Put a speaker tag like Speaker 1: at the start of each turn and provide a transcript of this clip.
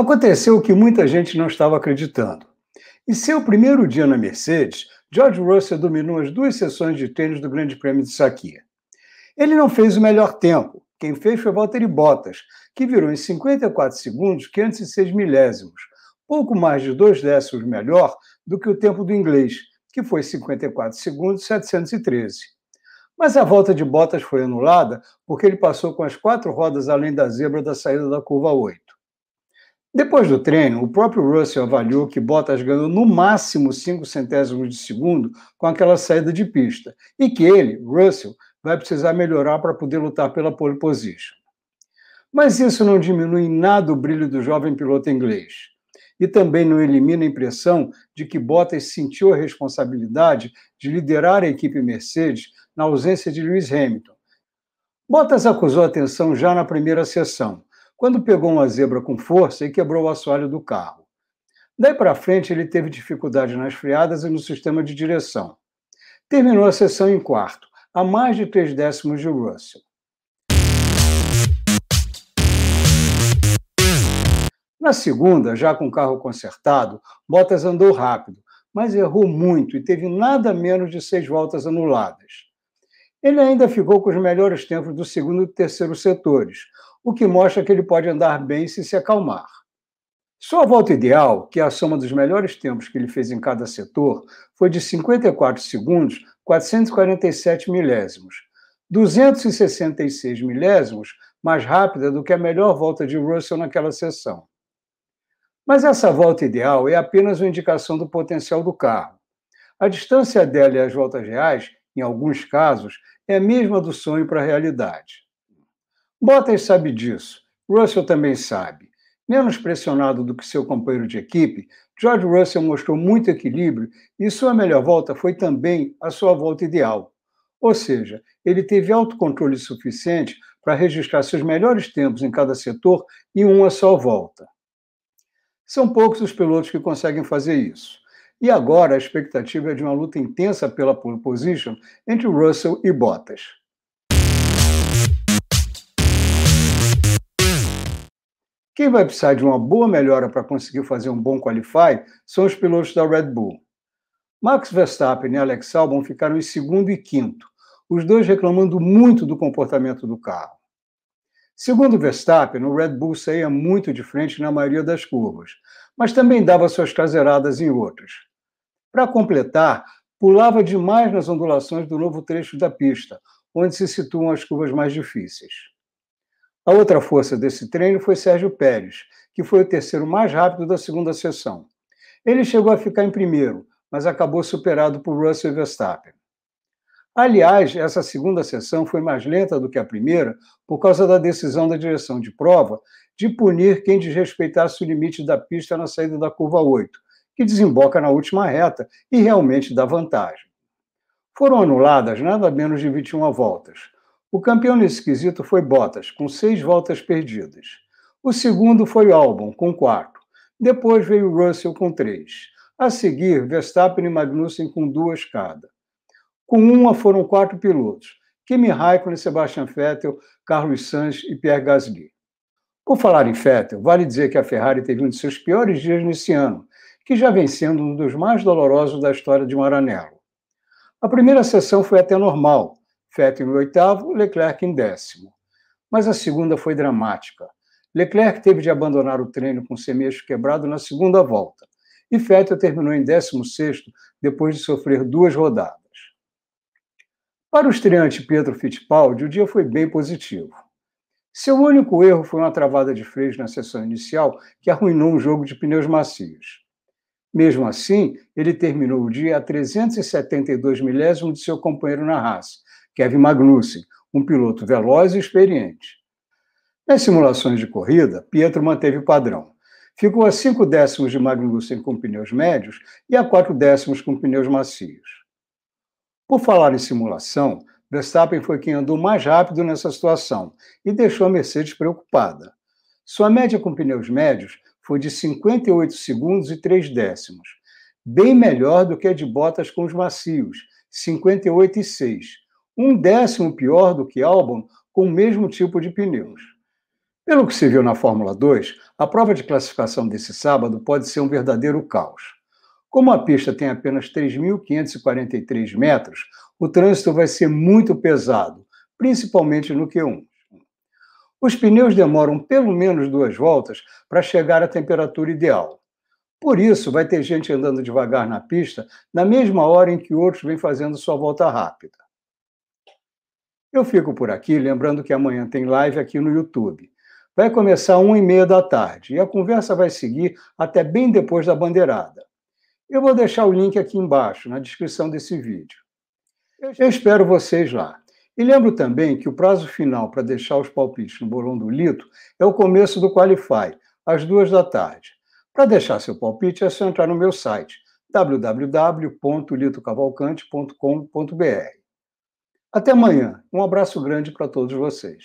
Speaker 1: Aconteceu o que muita gente não estava acreditando. Em seu primeiro dia na Mercedes, George Russell dominou as duas sessões de tênis do Grande Prêmio de Saquia. Ele não fez o melhor tempo. Quem fez foi Valtteri Bottas, que virou em 54 segundos 506 milésimos, pouco mais de dois décimos melhor do que o tempo do inglês, que foi 54 segundos 713. Mas a volta de Bottas foi anulada porque ele passou com as quatro rodas além da zebra da saída da curva 8. Depois do treino, o próprio Russell avaliou que Bottas ganhou no máximo 5 centésimos de segundo com aquela saída de pista e que ele, Russell, vai precisar melhorar para poder lutar pela pole position. Mas isso não diminui nada o brilho do jovem piloto inglês e também não elimina a impressão de que Bottas sentiu a responsabilidade de liderar a equipe Mercedes na ausência de Lewis Hamilton. Bottas acusou a atenção já na primeira sessão quando pegou uma zebra com força e quebrou o assoalho do carro. Daí para frente, ele teve dificuldade nas freadas e no sistema de direção. Terminou a sessão em quarto, a mais de três décimos de Russell. Na segunda, já com o carro consertado, Bottas andou rápido, mas errou muito e teve nada menos de seis voltas anuladas. Ele ainda ficou com os melhores tempos do segundo e terceiro setores, o que mostra que ele pode andar bem se se acalmar. Sua volta ideal, que é a soma dos melhores tempos que ele fez em cada setor, foi de 54 segundos, 447 milésimos. 266 milésimos mais rápida do que a melhor volta de Russell naquela sessão. Mas essa volta ideal é apenas uma indicação do potencial do carro. A distância dela e as voltas reais, em alguns casos, é a mesma do sonho para a realidade. Bottas sabe disso, Russell também sabe. Menos pressionado do que seu companheiro de equipe, George Russell mostrou muito equilíbrio e sua melhor volta foi também a sua volta ideal. Ou seja, ele teve autocontrole suficiente para registrar seus melhores tempos em cada setor em uma só volta. São poucos os pilotos que conseguem fazer isso. E agora a expectativa é de uma luta intensa pela pole position entre Russell e Bottas. Quem vai precisar de uma boa melhora para conseguir fazer um bom qualify são os pilotos da Red Bull. Max Verstappen e Alex Albon ficaram em segundo e quinto, os dois reclamando muito do comportamento do carro. Segundo Verstappen, o Red Bull saía muito de frente na maioria das curvas, mas também dava suas traseiradas em outras. Para completar, pulava demais nas ondulações do novo trecho da pista, onde se situam as curvas mais difíceis. A outra força desse treino foi Sérgio Pérez, que foi o terceiro mais rápido da segunda sessão. Ele chegou a ficar em primeiro, mas acabou superado por Russell Verstappen. Aliás, essa segunda sessão foi mais lenta do que a primeira por causa da decisão da direção de prova de punir quem desrespeitasse o limite da pista na saída da curva 8, que desemboca na última reta e realmente dá vantagem. Foram anuladas nada menos de 21 voltas, o campeão nesse quesito foi Bottas, com seis voltas perdidas. O segundo foi Albon, com quatro. Depois veio Russell, com três. A seguir, Verstappen e Magnussen, com duas cada. Com uma foram quatro pilotos: Kimi Raikkonen, Sebastian Vettel, Carlos Sainz e Pierre Gasly. Por falar em Vettel, vale dizer que a Ferrari teve um de seus piores dias nesse ano, que já vem sendo um dos mais dolorosos da história de Maranello. A primeira sessão foi até normal, Vettel em oitavo, Leclerc em décimo. Mas a segunda foi dramática. Leclerc teve de abandonar o treino com o semestre quebrado na segunda volta, e Vettel terminou em 16 sexto depois de sofrer duas rodadas. Para o estreante Pietro Fittipaldi, o dia foi bem positivo. Seu único erro foi uma travada de freios na sessão inicial que arruinou um jogo de pneus macios. Mesmo assim, ele terminou o dia a 372 milésimos de seu companheiro na Haas, Kevin Magnussen, um piloto veloz e experiente. Nas simulações de corrida, Pietro manteve o padrão. Ficou a 5 décimos de Magnussen com pneus médios e a 4 décimos com pneus macios. Por falar em simulação, Verstappen foi quem andou mais rápido nessa situação e deixou a Mercedes preocupada. Sua média com pneus médios foi de 58 segundos e 3 décimos, bem melhor do que a de Bottas com os macios, 58 e 6, um décimo pior do que Albon com o mesmo tipo de pneus. Pelo que se viu na Fórmula 2, a prova de classificação desse sábado pode ser um verdadeiro caos. Como a pista tem apenas 3.543 metros, o trânsito vai ser muito pesado, principalmente no Q1. Os pneus demoram pelo menos duas voltas para chegar à temperatura ideal. Por isso, vai ter gente andando devagar na pista na mesma hora em que outros vêm fazendo sua volta rápida. Eu fico por aqui, lembrando que amanhã tem live aqui no YouTube. Vai começar um e meia da tarde e a conversa vai seguir até bem depois da bandeirada. Eu vou deixar o link aqui embaixo, na descrição desse vídeo. Eu espero vocês lá. E lembro também que o prazo final para deixar os palpites no bolão do Lito é o começo do Qualify, às duas da tarde. Para deixar seu palpite é só entrar no meu site www.litocavalcante.com.br. Até amanhã. Um abraço grande para todos vocês.